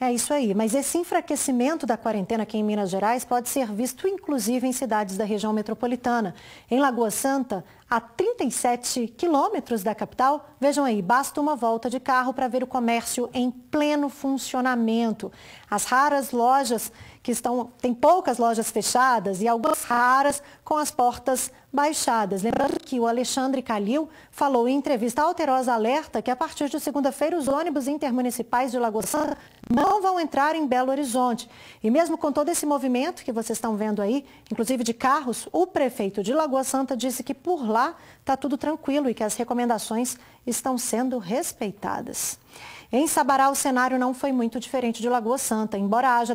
É isso aí, mas esse enfraquecimento da quarentena aqui em Minas Gerais pode ser visto inclusive em cidades da região metropolitana. Em Lagoa Santa, a 37 quilômetros da capital, vejam aí, basta uma volta de carro para ver o comércio em pleno funcionamento. As raras lojas que estão, tem poucas lojas fechadas e algumas raras com as portas baixadas. Lembrando que o Alexandre Calil falou em entrevista Alterosa Alerta que a partir de segunda-feira os ônibus intermunicipais de Lagoa Santa não vão entrar em Belo Horizonte. E mesmo com todo esse movimento que vocês estão vendo aí, inclusive de carros, o prefeito de Lagoa Santa disse que por lá lá está tudo tranquilo e que as recomendações estão sendo respeitadas. Em Sabará, o cenário não foi muito diferente de Lagoa Santa, embora haja